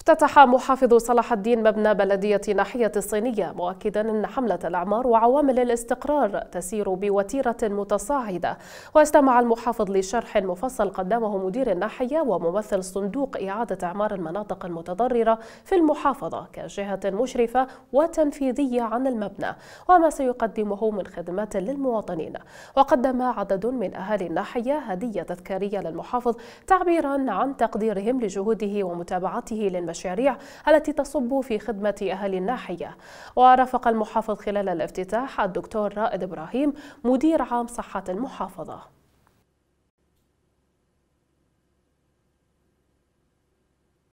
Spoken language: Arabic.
افتتح محافظ صلاح الدين مبنى بلدية ناحية الصينية مؤكدا أن حملة الأعمار وعوامل الاستقرار تسير بوتيرة متصاعدة واستمع المحافظ لشرح مفصل قدمه مدير الناحية وممثل صندوق إعادة إعمار المناطق المتضررة في المحافظة كجهة مشرفة وتنفيذية عن المبنى وما سيقدمه من خدمات للمواطنين وقدم عدد من أهالي الناحية هدية تذكارية للمحافظ تعبيرا عن تقديرهم لجهوده ومتابعته للمبنى المشاريع التي تصب في خدمة أهالي الناحية ورافق المحافظ خلال الافتتاح الدكتور رائد إبراهيم مدير عام صحة المحافظة